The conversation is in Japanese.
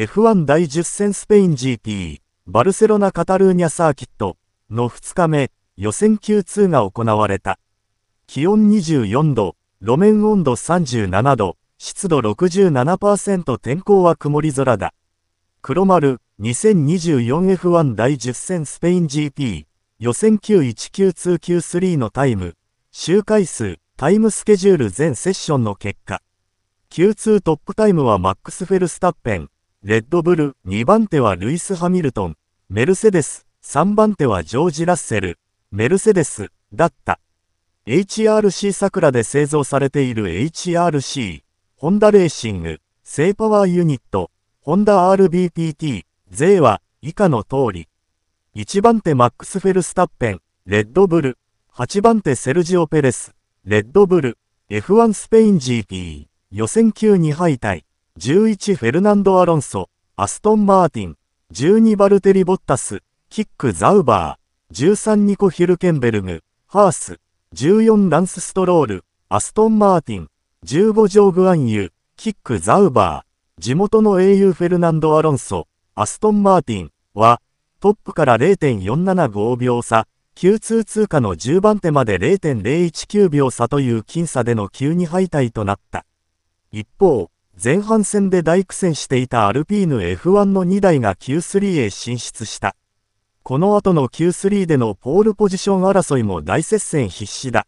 F1 第10戦スペイン GP バルセロナ・カタルーニャサーキットの2日目予選級2が行われた気温24度路面温度37度湿度67%天候は曇り空だ黒丸 2024F1 第10戦スペイン GP 予選 q 1 9 2 q 3のタイム周回数タイムスケジュール全セッションの結果 Q2 トップタイムはマックス・フェルスタッペンレッドブル、2番手はルイス・ハミルトン、メルセデス、3番手はジョージ・ラッセル、メルセデス、だった。HRC 桜で製造されている HRC、ホンダレーシング、セイパワーユニット、ホンダ RBPT、税は以下の通り。1番手マックス・フェルスタッペン、レッドブル。8番手セルジオ・ペレス、レッドブル。F1 スペイン GP、予選級に敗退。11フェルナンド・アロンソ、アストン・マーティン、12バルテリ・ボッタス、キック・ザウバー、13ニコ・ヒルケンベルグ、ハース、14ランス・ストロール、アストン・マーティン、15ジョーグ・アンユ、キック・ザウバー、地元の英雄フェルナンド・アロンソ、アストン・マーティンは、トップから0.475秒差、Q2 通過の10番手まで0.019秒差という僅差での急に敗退となった。一方、前半戦で大苦戦していたアルピーヌ F1 の2台が Q3 へ進出した。この後の Q3 でのポールポジション争いも大接戦必至だ。